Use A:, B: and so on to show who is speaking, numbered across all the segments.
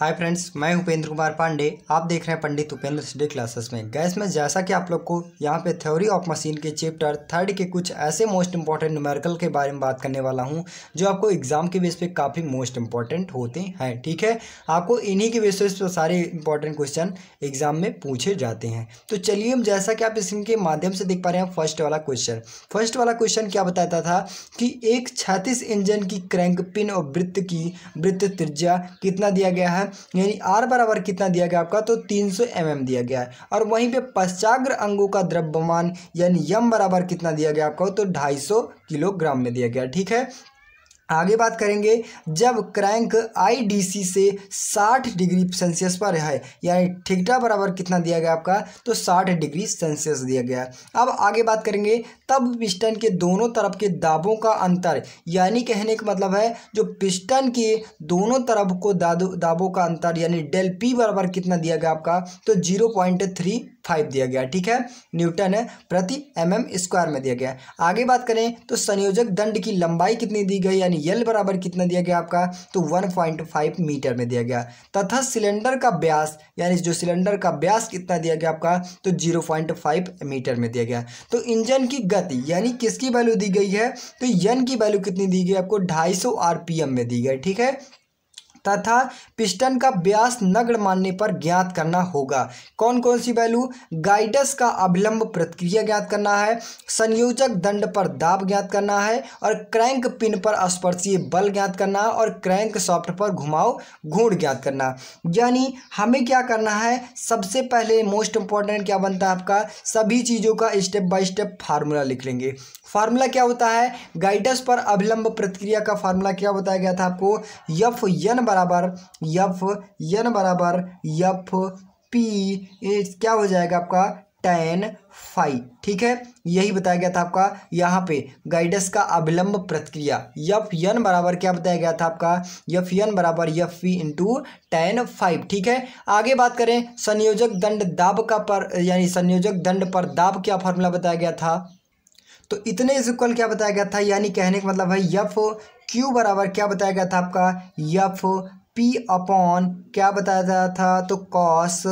A: hi friends मैं उपेंद्र कुमार पांडे आप देख रहे हैं पंडित उपेंद्र सिडे क्लासेस में गैस में जैसा कि आप लोग को यहाँ पे थ्योरी ऑफ मशीन के चैप्टर थर्ड के कुछ ऐसे मोस्ट इंपॉर्टेंट न्यूमेरिकल के बारे में बात करने वाला हूँ जो आपको एग्जाम के बेस पे काफ़ी मोस्ट इंपॉर्टेंट होते हैं ठीक है आपको इन्हीं के बेसिस पर सारे इंपॉर्टेंट क्वेश्चन एग्जाम में पूछे जाते हैं तो चलिए हम जैसा कि आप इसके माध्यम से देख पा रहे हैं फर्स्ट वाला क्वेश्चन फर्स्ट वाला क्वेश्चन क्या बताता था कि एक छत्तीस इंजन की क्रैंक पिन और वृत्त की वृत्त त्रिज्या कितना दिया गया है यानी आर बराबर कितना दिया गया आपका तो 300 सौ mm दिया गया है और वहीं पे पश्चाग्र अंगों का द्रव्यमान यानी यम बराबर कितना दिया गया आपका तो 250 किलोग्राम में दिया गया ठीक है आगे बात करेंगे जब क्रैंक आईडीसी से 60 डिग्री सेल्सियस पर है यानी ठिकटा बराबर कितना दिया गया आपका तो 60 डिग्री सेल्सियस दिया गया अब आगे बात करेंगे तब पिस्टन के दोनों तरफ के दाबों का अंतर यानी कहने का मतलब है जो पिस्टन के दोनों तरफ को दादो दाबों का अंतर यानी डेल पी बराबर कितना दिया गया आपका तो जीरो पॉइंट थ्री फाइव दिया गया ठीक है न्यूटन है प्रति एम एम स्क्वायर में दिया गया आगे बात करें तो संयोजक दंड की लंबाई कितनी दी गई यानी यल बराबर कितना दिया गया आपका तो वन पॉइंट फाइव मीटर में दिया गया तथा सिलेंडर का ब्यास यानी जो सिलेंडर का ब्यास कितना दिया गया आपका तो जीरो पॉइंट फाइव मीटर में दिया गया तो इंजन की गति यानी किसकी वैल्यू दी गई है तो यन की वैल्यू कितनी दी गई आपको ढाई सौ आर पी एम में दी गई ठीक है तथा पिस्टन का व्यास नगण्य मानने पर ज्ञात करना होगा कौन कौन सी वैल्यू गाइडस का अभिलंब प्रतिक्रिया ज्ञात करना है संयोजक दंड पर दाब ज्ञात करना है और क्रैंक पिन पर स्पर्शीय बल ज्ञात करना और क्रैंक सॉफ्ट पर घुमाव घूर्ण ज्ञात करना यानी हमें क्या करना है सबसे पहले मोस्ट इंपॉर्टेंट क्या बनता है आपका सभी चीज़ों का स्टेप बाय स्टेप फार्मूला लिख लेंगे फार्मूला क्या होता है गाइडस पर अभिलंब प्रतिक्रिया का फार्मूला क्या बताया गया था आपको यफ यन बराबर यफ एन बराबर यफ पी क्या हो जाएगा आपका टेन फाइव ठीक है यही बताया गया था आपका यहाँ पे गाइडस का अभिलंब प्रतिक्रिया यफ एन बराबर क्या बताया गया था आपका यफ एन बराबर F P into ten five ठीक है आगे बात करें संयोजक दंड दाब का पर यानी संयोजक दंड पर दाब क्या फॉर्मूला बताया गया था तो इतने इज इक्वल क्या बताया गया था यानी कहने का मतलब है यफ क्यू बराबर क्या बताया गया था आपका यफ पी अपॉन क्या बताया गया था तो कॉस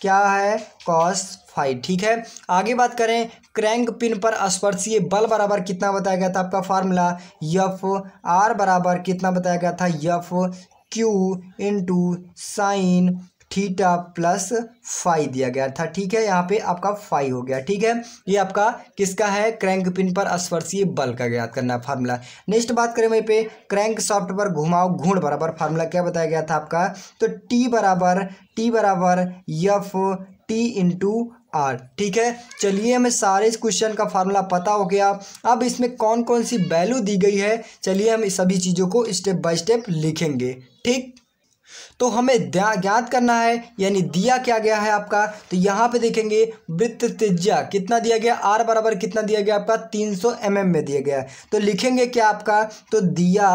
A: क्या है कॉस फाइव ठीक है आगे बात करें क्रैंक पिन पर स्पर्शीय बल बराबर कितना बताया गया था आपका फार्मूला यफ आर बराबर कितना बताया गया था F Q into sine theta plus five दिया गया था ठीक है यहाँ पे आपका फाइव हो गया ठीक है ये आपका किसका है क्रैंक पिन पर स्पर्शीय बल का ज्ञात करना फार्मूला नेक्स्ट बात करें वहीं पे क्रैंक सॉफ्ट पर घुमाओ घूर्ण बराबर फार्मूला क्या बताया गया था आपका तो टी बराबर टी बराबर यफ टी इंटू आर ठीक है चलिए हमें सारे इस क्वेश्चन का फार्मूला पता हो गया अब इसमें कौन कौन सी वैल्यू दी गई है चलिए हम सभी चीज़ों को स्टेप बाय स्टेप लिखेंगे ठीक तो हमें ज्ञात करना है यानी दिया क्या गया है आपका तो यहाँ पे देखेंगे वृत्त त्रिज्या कितना दिया गया आर बराबर कितना दिया गया आपका 300 सौ mm में दिया गया तो लिखेंगे क्या आपका तो दिया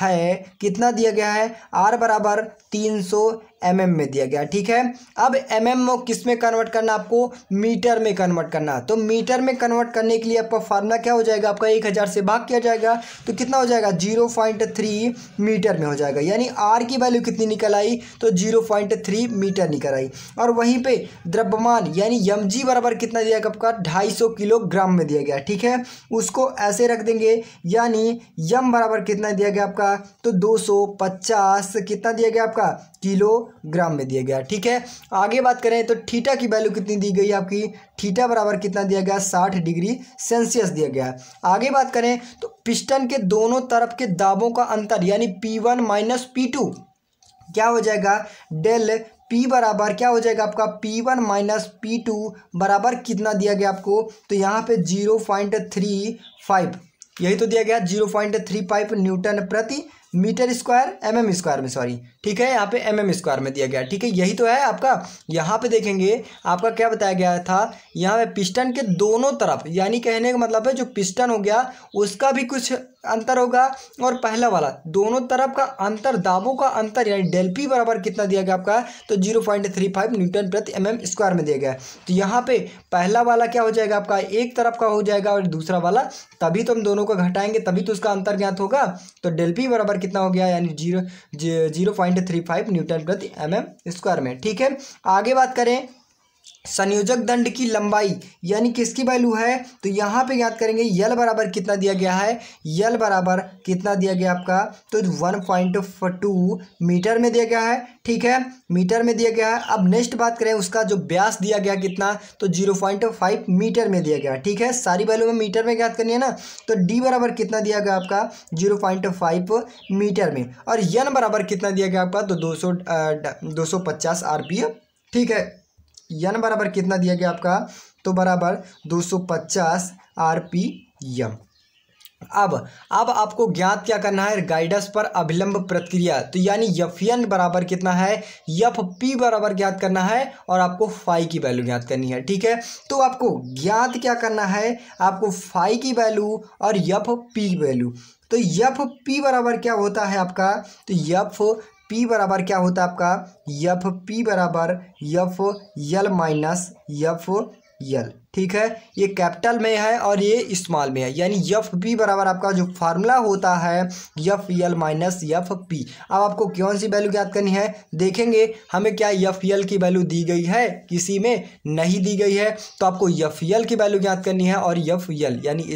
A: है कितना दिया गया है आर बराबर तीन सौ एम mm में दिया गया ठीक है अब एम एम किस में कन्वर्ट करना आपको तो मीटर में कन्वर्ट करना तो मीटर में कन्वर्ट करने के लिए आपका फार्मूला क्या हो जाएगा आपका एक हज़ार से भाग किया जाएगा तो कितना हो जाएगा जीरो पॉइंट थ्री मीटर में हो जाएगा यानी आर की वैल्यू कितनी निकल आई तो जीरो पॉइंट थ्री मीटर निकल आई और वहीं पर द्रव्यमान यानी यम जी बराबर कितना दिया गया आपका ढाई सौ किलोग्राम में दिया गया ठीक है उसको ऐसे रख देंगे यानी यम बराबर कितना दिया गया आपका आपका तो 250 कितना दिया गया आपका किलोग्राम में दिया गया ठीक है आगे बात करें तो ठीटा की वैल्यू कितनी दी गई आपकी ठीटा बराबर कितना दिया गया 60 डिग्री सेल्सियस दिया गया आगे बात करें तो पिस्टन के दोनों तरफ के दाबों का अंतर यानी P one minus P two क्या हो जाएगा डेल पी बराबर क्या हो जाएगा आपका P one minus P two बराबर कितना दिया गया आपको तो यहाँ पे जीरो पॉइंट थ्री फाइव यही तो दिया गया zero point three five newton प्रति metre square M M square में सॉरी ठीक है यहाँ पे एम एम स्क्वायर में दिया गया ठीक है यही तो है आपका यहाँ पे देखेंगे आपका क्या बताया गया था यहाँ पे पिस्टन के दोनों तरफ यानी कहने का मतलब है जो पिस्टन हो गया उसका भी कुछ अंतर होगा और पहला वाला दोनों तरफ का अंतर दाबों का अंतर यानी डेल्पी बराबर कितना दिया गया आपका तो zero point three five newton प्रति एम एम स्क्वायर में दिया गया तो यहाँ पे पहला वाला क्या हो जाएगा आपका एक तरफ का हो जाएगा और दूसरा वाला तभी तो हम दोनों को घटाएंगे तभी तो उसका अंतर ज्ञात होगा तो डेल्पी बराबर कितना हो गया यानी zero zero point point three five newton प्रति एम एम स्क्वायर में ठीक है आगे बात करें संयोजक दंड की लंबाई यानी किसकी वैल्यू है तो यहाँ पे याद करेंगे यल बराबर कितना दिया गया है यल बराबर कितना दिया गया आपका तो वन पॉइंट टू मीटर में दिया गया है ठीक है मीटर में दिया गया है अब नेक्स्ट बात करें उसका जो ब्यास दिया गया कितना तो जीरो पॉइंट फाइव मीटर में दिया गया ठीक है सारी वैल्यू में मीटर में याद करनी है ना तो डी बराबर कितना दिया गया आपका जीरो पॉइंट फाइव मीटर में और यन बराबर कितना दिया गया आपका तो दो सौ दो सौ पचास आर पी ठीक है यन बराबर कितना दिया गया आपका तो बराबर 250 एम अब अब आपको ज्ञात क्या करना है गाइडस पर अभिलंब प्रतिक्रिया तो यानी यफियन बराबर कितना है यफ पी बराबर ज्ञात करना है और आपको फाई की वैल्यू ज्ञात करनी है ठीक है तो आपको ज्ञात क्या करना है आपको फाई की वैल्यू और यफ पी वैल्यू तो यफ पी बराबर क्या होता है आपका तो यफ पी बराबर क्या होता है आपका यफ पी बराबर F L minus F L ठीक है ये कैपिटल में है और ये स्मॉल में है यानी यफ पी बराबर आपका जो फार्मूला होता है F L minus F P अब आपको कौन सी वैल्यू याद करनी है देखेंगे हमें क्या यफ एल की वैल्यू दी गई है किसी में नहीं दी गई है तो आपको यफ एल की वैल्यू याद करनी है और यफ एल यानी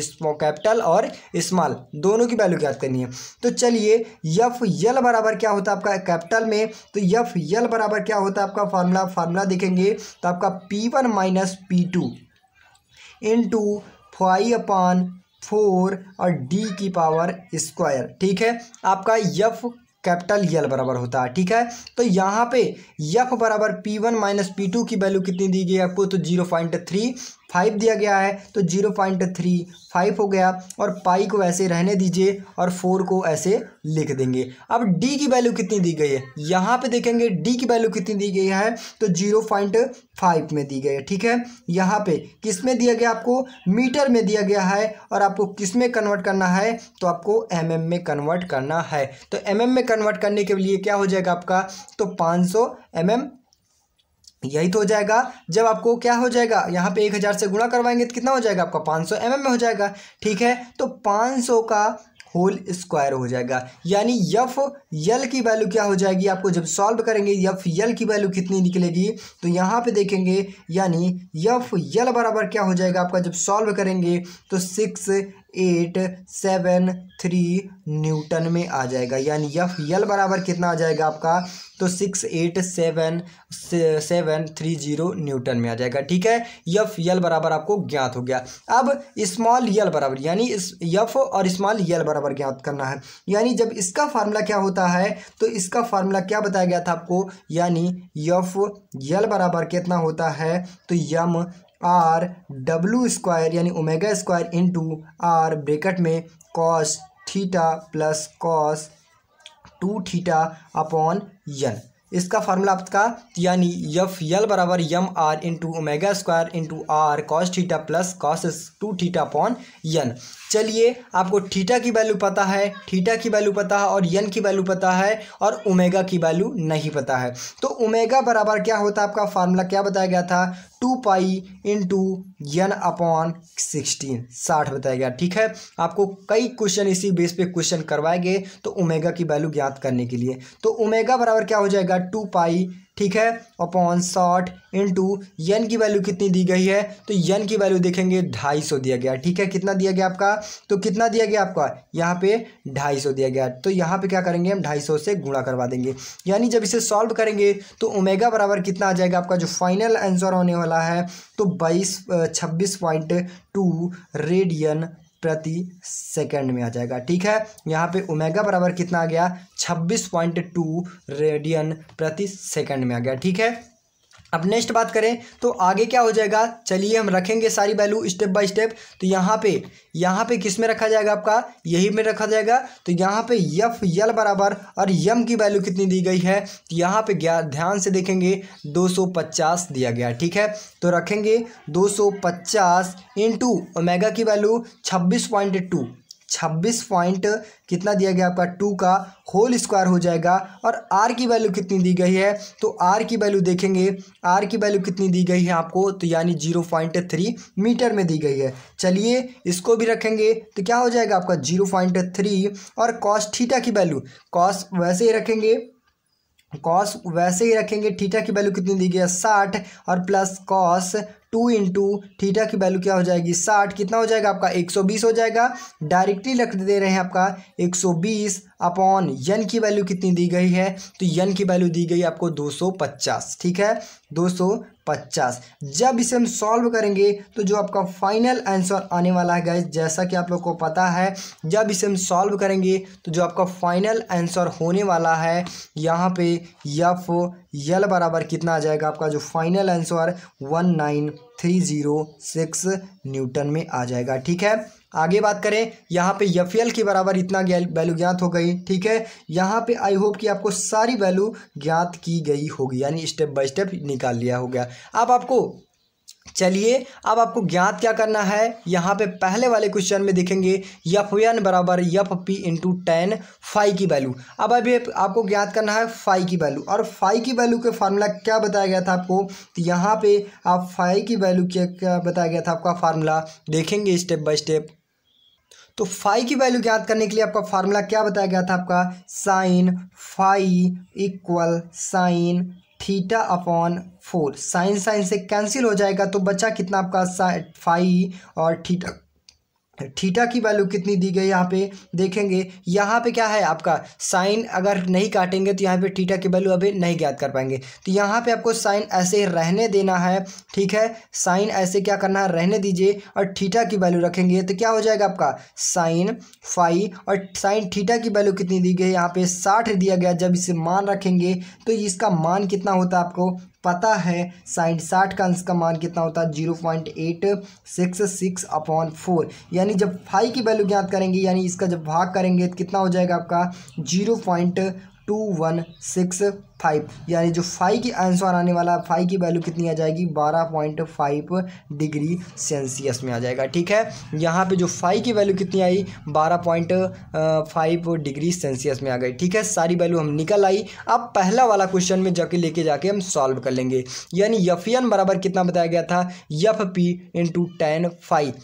A: कैपिटल और स्मॉल दोनों की वैल्यू याद करनी है तो चलिए यफ एल बराबर क्या होता है आपका कैपिटल में तो यफ एल बराबर क्या होता है आपका फार्मूला फार्मूला देखेंगे तो आपका P one minus P two into five upon four और डी की पावर स्क्वायर ठीक है आपका यफ कैपिटल यल बराबर होता है ठीक है तो यहाँ पे यफ बराबर P one minus P two की वैल्यू कितनी दी गई आपको तो जीरो पॉइंट थ्री फाइव दिया गया है तो जीरो पॉइंट थ्री फाइव हो गया और पाई को ऐसे रहने दीजिए और फोर को ऐसे लिख देंगे अब डी की वैल्यू कितनी दी गई है यहाँ पे देखेंगे डी की वैल्यू कितनी दी गई है तो जीरो पॉइंट फाइव में दी गई है ठीक है यहाँ पे किस में दिया गया आपको मीटर में दिया गया है और आपको किस में कन्वर्ट करना है तो आपको एम mm में कन्वर्ट करना है तो एम mm में कन्वर्ट करने के लिए क्या हो जाएगा आपका तो पाँच सौ एम एम यही तो हो जाएगा जब आपको क्या हो जाएगा यहाँ पे एक हज़ार से गुणा करवाएंगे तो कितना हो जाएगा आपका पाँच सौ एम में हो जाएगा ठीक है तो पाँच सौ का होल स्क्वायर हो जाएगा यानी यफ यल की वैल्यू क्या हो जाएगी आपको जब सॉल्व करेंगे यफ यल की वैल्यू कितनी निकलेगी तो यहाँ पे देखेंगे यानी यफ यल बराबर क्या हो जाएगा आपका जब सॉल्व करेंगे तो six eight seven three newton में आ जाएगा यानी यफ यल बराबर कितना आ जाएगा आपका तो six eight seven seven three zero newton में आ जाएगा ठीक है यफ यल बराबर आपको ज्ञात हो गया अब स्मॉल यल बराबर यानी इस यफ और स्मॉल यल बराबर ज्ञात करना है यानी जब इसका फार्मूला क्या होता है तो इसका फार्मूला क्या बताया गया था आपको यानी यफ यल बराबर कितना होता है तो यम आर डब्लू स्क्वायर यानी omega square into R bracket में cos theta plus cos two theta upon N इसका फार्मूला आपका यानी यफ यल बराबर M R into omega square into R cos theta plus cos two theta upon N चलिए आपको theta की value पता है थीटा की वैल्यू पता है और यन की वैल्यू पता है और ओमेगा की वैल्यू नहीं पता है तो ओमेगा बराबर क्या होता है आपका फार्मूला क्या बताया गया था two pi into N upon sixteen साठ बताया गया ठीक है आपको कई क्वेश्चन इसी बेस पे क्वेश्चन करवाए गए तो ओमेगा की वैल्यू ज्ञात करने के लिए तो ओमेगा बराबर क्या हो जाएगा टू पाई ठीक है अपॉन सॉट टू यन की वैल्यू कितनी दी गई है तो यन की वैल्यू देखेंगे ढाई सौ दिया गया ठीक है कितना दिया गया आपका तो कितना दिया गया आपका यहाँ पे ढाई सौ दिया गया तो यहाँ पे क्या करेंगे हम ढाई सौ से गुणा करवा देंगे यानी जब इसे सॉल्व करेंगे तो ओमेगा बराबर कितना आ जाएगा आपका जो फाइनल आंसर होने वाला है तो बाईस छब्बीस पॉइंट टू रेडियन प्रति सेकंड में आ जाएगा ठीक है यहाँ पे ओमेगा बराबर कितना आ गया 26.2 रेडियन प्रति सेकंड में आ गया ठीक है अब नेक्स्ट बात करें तो आगे क्या हो जाएगा चलिए हम रखेंगे सारी वैल्यू स्टेप बाय स्टेप तो यहाँ पे यहाँ पे किस में रखा जाएगा आपका यही में रखा जाएगा तो यहाँ पे यफ यल बराबर और यम की वैल्यू कितनी दी गई है तो यहाँ पे ध्यान से देखेंगे 250 दिया गया ठीक है तो रखेंगे 250 सौ पचास इंटू ओमेगा की वैल्यू छब्बीस पॉइंट टू छब्बीस पॉइंट कितना दिया गया आपका टू का होल स्क्वायर हो जाएगा और आर की वैल्यू कितनी दी गई है तो आर की वैल्यू देखेंगे आर की वैल्यू कितनी दी गई है आपको तो यानी जीरो पॉइंट थ्री मीटर में दी गई है चलिए इसको भी रखेंगे तो क्या हो जाएगा आपका जीरो पॉइंट थ्री और कॉस ठीटा की वैल्यू कॉस वैसे ही रखेंगे कॉस वैसे ही रखेंगे ठीटा की वैल्यू कितनी दी गई है साठ और plus cos two into theta की वैल्यू क्या हो जाएगी साठ कितना हो जाएगा आपका एक सौ बीस हो जाएगा डायरेक्टली रख दे रहे हैं आपका एक सौ बीस अपॉन यन की वैल्यू कितनी दी गई है तो यन की वैल्यू दी गई आपको 250 ठीक है 250 जब इसे हम सॉल्व करेंगे तो जो आपका फाइनल आंसर आने वाला है गैस जैसा कि आप लोग को पता है जब इसे हम सॉल्व करेंगे तो जो आपका फाइनल आंसर होने वाला है यहाँ पे यफ यल बराबर कितना आ जाएगा आपका जो final answer one nine three zero six newton में आ जाएगा ठीक है आगे बात करें यहाँ पे एल के बराबर इतना वैल्यू ज्ञात हो गई ठीक है यहाँ पे आई होप कि आपको सारी वैल्यू ज्ञात की गई होगी यानी स्टेप बाय स्टेप निकाल लिया हो गया अब आपको चलिए अब आपको ज्ञात क्या करना है यहाँ पे पहले वाले क्वेश्चन में देखेंगे यफ एन बराबर F P into ten five की वैल्यू अब अभी आपको ज्ञात करना है फाइव की वैल्यू और फाइव की वैल्यू के फार्मूला क्या बताया गया था आपको तो यहाँ पे आप फाइव की वैल्यू क्या बताया गया था आपका फार्मूला देखेंगे स्टेप बाय स्टेप तो फाई की वैल्यू ज्ञात करने के लिए आपका फार्मूला क्या बताया गया था आपका sine phi equal sine theta upon four sine sine से कैंसिल हो जाएगा तो बचा कितना आपका फाई और थीटा थीटा की वैल्यू कितनी दी गई यहाँ पे देखेंगे यहाँ पे क्या है आपका साइन अगर नहीं काटेंगे तो यहाँ पे थीटा की वैल्यू अभी नहीं ज्ञात कर पाएंगे तो यहाँ पे आपको साइन ऐसे रहने देना है ठीक है साइन ऐसे क्या करना है रहने दीजिए और थीटा की वैल्यू रखेंगे तो क्या हो जाएगा आपका साइन फाइव और साइन थीटा की वैल्यू कितनी दी गई यहाँ पर साठ दिया गया जब इसे मान रखेंगे तो इसका मान कितना होता है आपको पता है साइन साठ का अंश का मान कितना होता है zero point eight six six upon four यानी जब फाइव की वैल्यू ज्ञात करेंगे यानी इसका जब भाग करेंगे तो कितना हो जाएगा आपका zero point two one six five यानी जो फाइव की आंसर आने वाला फाइव की वैल्यू कितनी आ जाएगी बारह पॉइंट फाइव डिग्री सेल्सियस में आ जाएगा ठीक है यहाँ पे जो फाइव की वैल्यू कितनी आई बारह पॉइंट फाइव डिग्री सेल्सियस में आ गई ठीक है सारी वैल्यू हम निकल आई अब पहला वाला क्वेश्चन में जाके लेके जाके हम सॉल्व कर लेंगे यानी यफ e बराबर कितना बताया गया था F P into ten five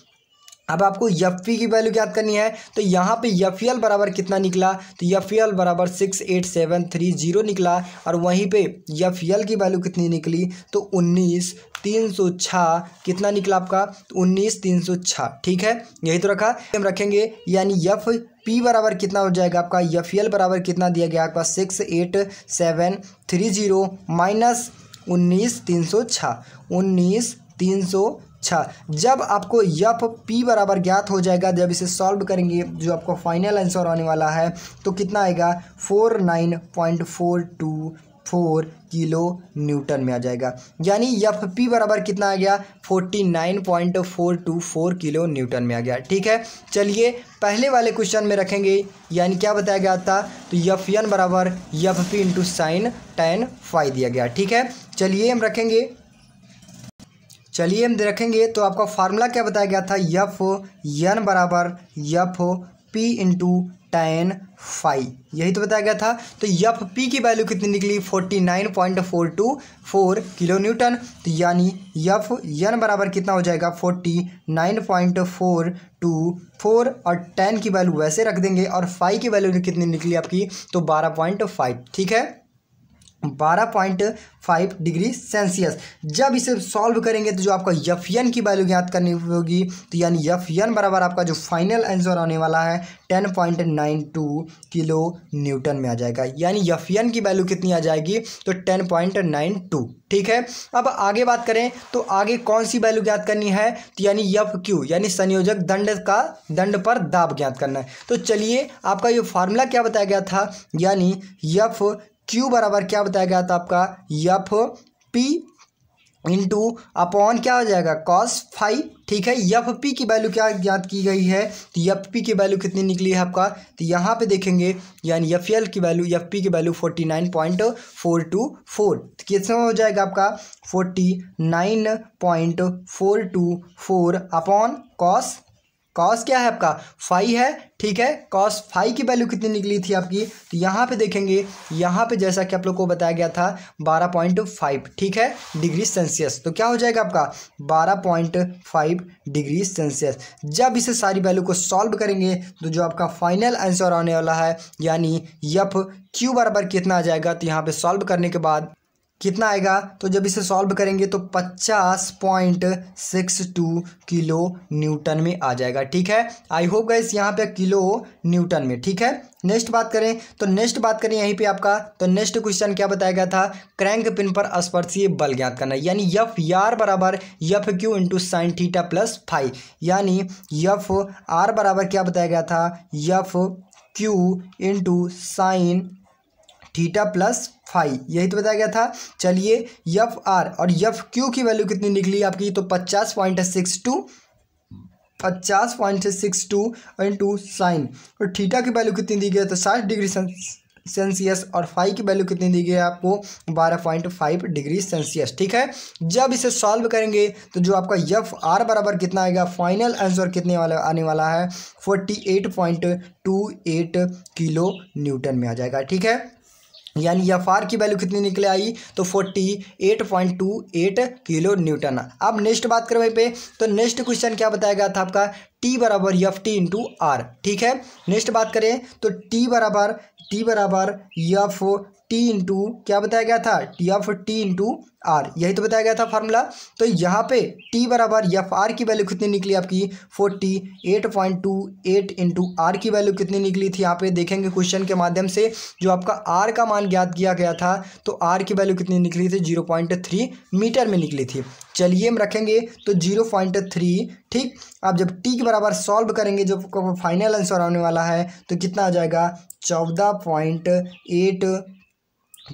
A: अब आपको यफ की वैल्यू याद करनी है तो यहाँ पे यफ बराबर कितना निकला तो यफ बराबर six eight seven three zero निकला और वहीं पे यफ की वैल्यू कितनी निकली तो उन्नीस तीन सौ छः कितना निकला आपका तो उन्नीस तीन सौ छः ठीक है यही तो रखा हम रखेंगे यानी यफ पी बराबर कितना हो जाएगा आपका यफ बराबर कितना दिया गया आपका six eight seven three zero minus उन्नीस तीन सौ छः उन्नीस तीन सौ अच्छा जब आपको यफ़ पी बराबर ज्ञात हो जाएगा जब इसे सॉल्व करेंगे जो आपको फाइनल आंसर आने वाला है तो कितना आएगा four nine point four two four kilo newton में आ जाएगा यानी यफ पी बराबर कितना आ गया forty nine point four two four kilo newton में आ गया ठीक है चलिए पहले वाले क्वेश्चन में रखेंगे यानी क्या बताया गया था तो यफ एन बराबर F P into sine ten five दिया गया ठीक है चलिए हम रखेंगे चलिए हम रखेंगे तो आपका फार्मूला क्या बताया गया था यफ यन बराबर F P into ten five यही तो बताया गया था तो यफ पी की वैल्यू कितनी निकली forty nine point four two four kilo newton तो यानी यफ यन बराबर कितना हो जाएगा forty nine point four two four और टेन की वैल्यू वैसे रख देंगे और फाइव की वैल्यू कितनी निकली आपकी तो बारह पॉइंट फाइव ठीक है बारह पॉइंट फाइव डिग्री सेल्सियस जब इसे सॉल्व करेंगे तो जो आपका यफियन की वैल्यू ज्ञात करनी होगी तो यानी यफियन बराबर आपका जो फाइनल आंसर आने वाला है ten point nine two kilo newton में आ जाएगा यानी यफियन की वैल्यू कितनी आ जाएगी तो टेन पॉइंट नाइन टू ठीक है अब आगे बात करें तो आगे कौन सी वैल्यू ज्ञात करनी है तो यानी यफ क्यू यानी संयोजक दंड का दंड पर दाब ज्ञात करना है तो चलिए आपका ये फार्मूला क्या बताया गया था यानी यफ क्यू बराबर क्या बताया गया था आपका यफ पी इंटू अपॉन क्या हो जाएगा कॉस फाइव ठीक है यफ पी की वैल्यू क्या ज्ञात की गई है तो यफ पी की वैल्यू कितनी निकली है आपका तो यहाँ पे देखेंगे यानी यफ एल की वैल्यू यफ पी की value forty nine point four two four तो कितना हो जाएगा आपका forty nine point four two four upon cos cos क्या है आपका फाइव है ठीक है कॉस फाइव की वैल्यू कितनी निकली थी आपकी तो यहाँ पे देखेंगे यहाँ पे जैसा कि आप लोग को बताया गया था बारह पॉइंट फाइव ठीक है डिग्री सेल्सियस तो क्या हो जाएगा आपका बारह पॉइंट फाइव डिग्री सेल्सियस जब इसे सारी वैल्यू को सॉल्व करेंगे तो जो आपका फाइनल आंसर आने वाला है यानी यफ क्यू बराबर कितना आ जाएगा तो यहाँ पर सॉल्व करने के बाद कितना आएगा तो जब इसे सॉल्व करेंगे तो पचास point six two kilo newton में आ जाएगा ठीक है आई होप गाइस यहाँ पे किलो न्यूटन में ठीक है नेक्स्ट बात करें तो नेक्स्ट बात करें यहीं पे आपका तो नेक्स्ट क्वेश्चन क्या बताया गया था क्रैंक पिन पर स्पर्शीय बल ज्ञात करना यानी यफ यार बराबर F Q into sine theta plus five यानी यफ आर बराबर क्या बताया गया था F Q into sine theta plus five यही तो बताया गया था चलिए यफ आर और यफ क्यू की वैल्यू कितनी निकली आपकी तो पचास पॉइंट सिक्स टू पचास point six two into sine और थीटा की वैल्यू कितनी दी गई है तो साठ डिग्री सेल्सियस और फाइव की वैल्यू कितनी दी गई है आपको बारह पॉइंट फाइव डिग्री सेल्सियस ठीक है जब इसे सॉल्व करेंगे तो जो आपका यफ आर बराबर कितना आएगा फाइनल आंसर कितने वाला आने वाला है forty eight point two eight kilo newton में आ जाएगा ठीक है यानी एफ आर की वैल्यू कितनी निकले आई तो forty eight point two eight kilo newton अब नेक्स्ट बात करें वहीं पे तो नेक्स्ट क्वेश्चन क्या बताया गया था आपका टी बराबर यफ टी इंटू आर ठीक है नेक्स्ट बात करें तो टी बराबर टी बराबर यफ टी इंटू क्या बताया गया था T of T into R यही तो बताया गया था फार्मूला तो यहाँ पे टी बराबर एफ आर की वैल्यू कितनी निकली आपकी forty eight point two eight into R की वैल्यू कितनी निकली थी यहाँ पे देखेंगे क्वेश्चन के माध्यम से जो आपका आर का मान ज्ञात किया गया था तो आर की वैल्यू कितनी निकली थी जीरो पॉइंट थ्री मीटर में निकली थी चलिए हम रखेंगे तो जीरो पॉइंट थ्री ठीक आप जब टी के बराबर सॉल्व करेंगे जब फाइनल आंसर आने वाला है तो कितना आ जाएगा चौदह पॉइंट एट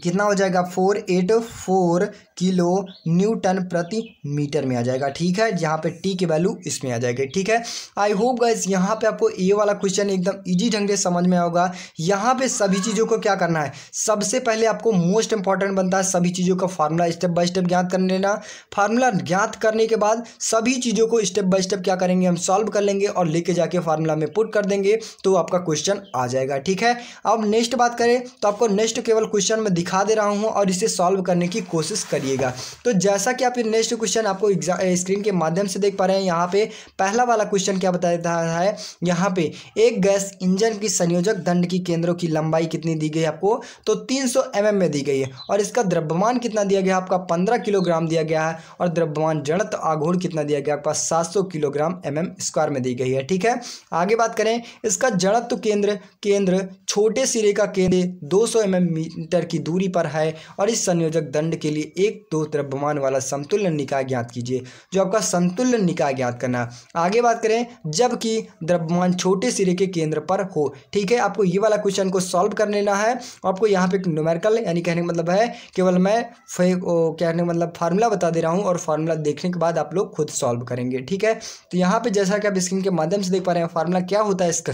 A: कितना हो जाएगा four eight four kilo newton प्रति मीटर में आ जाएगा ठीक है जहाँ पे टी की वैल्यू इसमें आ जाएगी ठीक है आई होप गाइस यहाँ पे आपको ए वाला क्वेश्चन एकदम इजी ढंग से समझ में आएगा यहाँ पे सभी चीज़ों को क्या करना है सबसे पहले आपको मोस्ट इंपॉर्टेंट बनता है सभी चीज़ों का फार्मूला स्टेप बाय स्टेप ज्ञात कर लेना फार्मूला ज्ञात करने के बाद सभी चीज़ों को स्टेप बाय स्टेप क्या करेंगे हम सॉल्व कर लेंगे और लेके जाके फार्मूला में पुट कर देंगे तो आपका क्वेश्चन आ जाएगा ठीक है अब नेक्स्ट बात करें तो आपको नेक्स्ट केवल क्वेश्चन में दिखा दे रहा हूँ और इसे सॉल्व करने की कोशिश करिए करिएगा तो जैसा कि आप नेक्स्ट क्वेश्चन आपको स्क्रीन के माध्यम से देख पा रहे हैं यहाँ पे पहला वाला क्वेश्चन क्या बताया जा रहा है यहाँ पे एक गैस इंजन की संयोजक दंड की केंद्रों की लंबाई कितनी दी गई आपको तो तीन सौ mm में दी गई है और इसका द्रव्यमान कितना दिया गया आपका पंद्रह किलोग्राम दिया गया है और द्रव्यमान जड़त आघूर्ण कितना दिया गया आपका सात किलोग्राम एम स्क्वायर में दी गई है ठीक है आगे बात करें इसका जड़त्व केंद्र केंद्र छोटे सिरे का केंद्र 200 सौ mm मीटर की दूरी पर है और इस संयोजक दंड के लिए एक दो तो तरफ भुमान वाला समतुल्य निकाय ज्ञात कीजिए जो आपका संतुल्य निकाय ज्ञात करना आगे बात करें जबकि द्रव्यमान छोटे सिरे के केंद्र पर हो ठीक है आपको ये वाला क्वेश्चन को सॉल्व कर लेना है आपको यहाँ पे एक न्यूमेरिकल यानी कहने का मतलब है केवल मैं कहने का मतलब फार्मूला बता दे रहा हूँ और फार्मूला देखने के बाद आप लोग खुद सॉल्व करेंगे ठीक है तो यहाँ पे जैसा कि आप स्क्रीन के माध्यम से देख पा रहे हैं फार्मूला क्या होता है इसका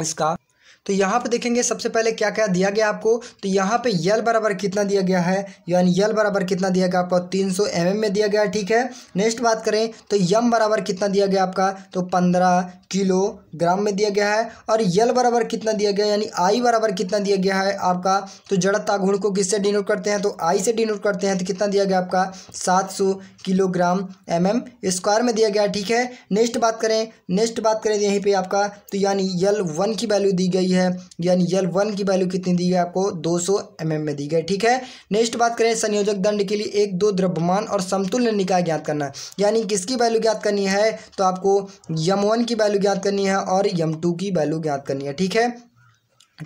A: इसका तो यहाँ पे देखेंगे सबसे पहले क्या क्या दिया गया आपको तो यहाँ पे यल बराबर कितना दिया गया है यानी यल बराबर कितना दिया गया आपको 300 सौ mm में दिया गया ठीक है नेक्स्ट बात करें तो यम बराबर कितना दिया गया आपका तो 15 किलोग्राम में दिया गया है और यल बराबर कितना दिया गया यानी आई बराबर कितना दिया गया है आपका तो जड़ता घुण को किससे डिनोट करते हैं तो आई से डिनोट करते हैं तो कितना दिया गया आपका सात किलोग्राम एम mm स्क्वायर में दिया गया ठीक है नेक्स्ट बात करें नेक्स्ट बात करें यहीं पर आपका तो यानी यल वन की वैल्यू दी गई है यानी यल वन की वैल्यू कितनी दी गई आपको 200 सौ mm में दी गई ठीक है नेक्स्ट बात करें संयोजक दंड के लिए एक दो द्रव्यमान और समतुल्य निकाय ज्ञात करना यानी किसकी वैल्यू ज्ञात करनी है तो आपको यम वन की वैल्यू ज्ञात करनी है और यम टू की वैल्यू ज्ञात करनी है ठीक है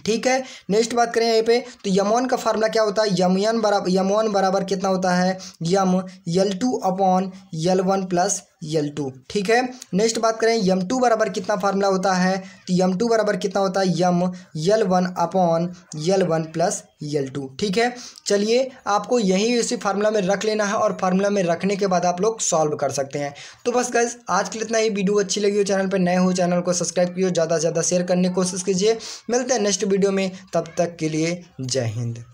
A: ठीक है नेक्स्ट बात करें यहीं पे तो यमोन का फार्मूला क्या होता है यमयन बराबर यमोन बराबर कितना होता है M L two upon L one plus L two ठीक है नेक्स्ट बात करें यम टू बराबर कितना फार्मूला होता है तो यम टू बराबर कितना होता है M L one upon L one plus L two ठीक है चलिए आपको यही इसी फार्मूला में रख लेना है और फार्मूला में रखने के बाद आप लोग सॉल्व कर सकते हैं तो बस गैस आज के लिए इतना ही वीडियो अच्छी लगी हो चैनल पर नए हो चैनल को सब्सक्राइब कीजिए ज़्यादा से ज़्यादा शेयर करने की कोशिश कीजिए मिलते हैं नेक्स्ट वीडियो में तब तक के लिए जय हिंद